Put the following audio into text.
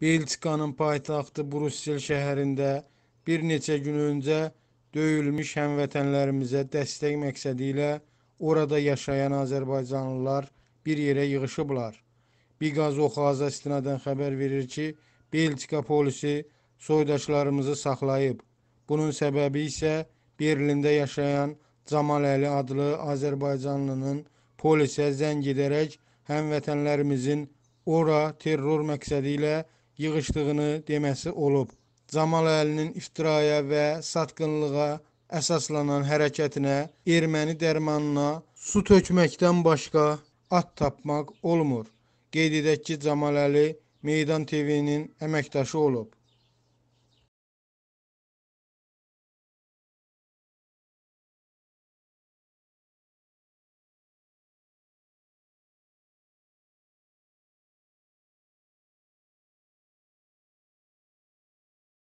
Belçikanın paytaxtı Brussel şəhərində bir neçə gün öncə döyülmüş həmvətənlərimizə dəstək məqsədi ilə orada yaşayan Azərbaycanlılar bir yerə yığışıblar. Biqaz Oxaza istinadən xəbər verir ki, Belçika polisi soydaşlarımızı saxlayıb. Bunun səbəbi isə Berlində yaşayan Camal Əli adlı Azərbaycanlının polisə zəng edərək həmvətənlərimizin ora terror məqsədi ilə yığışdığını deməsi olub. Camaləlinin iftiraya və satqınlığa əsaslanan hərəkətinə erməni dərmanına su tökməkdən başqa at tapmaq olmur. Qeyd edək ki, Camaləli Meydan TV-nin əməkdaşı olub.